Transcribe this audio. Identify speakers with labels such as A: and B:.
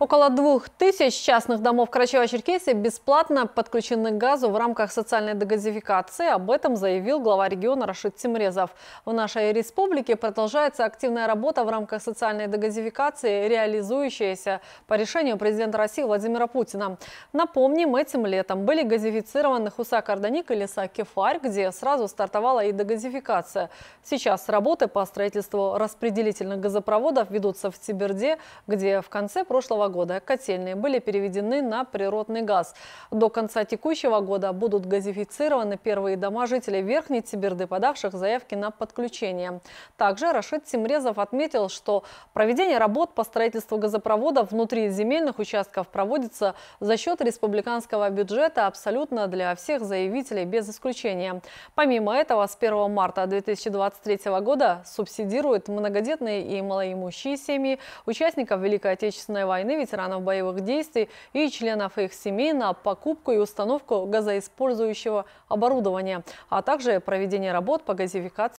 A: Около двух тысяч частных домов Карачаева-Черкесии бесплатно подключены к газу в рамках социальной дегазификации. Об этом заявил глава региона Рашид Тимрезов. В нашей республике продолжается активная работа в рамках социальной дегазификации, реализующаяся по решению президента России Владимира Путина. Напомним, этим летом были газифицированы Хуса-Карданик и Леса-Кефарь, где сразу стартовала и дегазификация. Сейчас работы по строительству распределительных газопроводов ведутся в Тиберде, где в конце прошлого года котельные были переведены на природный газ. До конца текущего года будут газифицированы первые дома жителей Верхней Тиберды, подавших заявки на подключение. Также Рашид Тимрезов отметил, что проведение работ по строительству газопроводов внутри земельных участков проводится за счет республиканского бюджета абсолютно для всех заявителей без исключения. Помимо этого, с 1 марта 2023 года субсидируют многодетные и малоимущие семьи участников Великой Отечественной войны, ветеранов боевых действий и членов их семей на покупку и установку газоиспользующего оборудования, а также проведение работ по газификации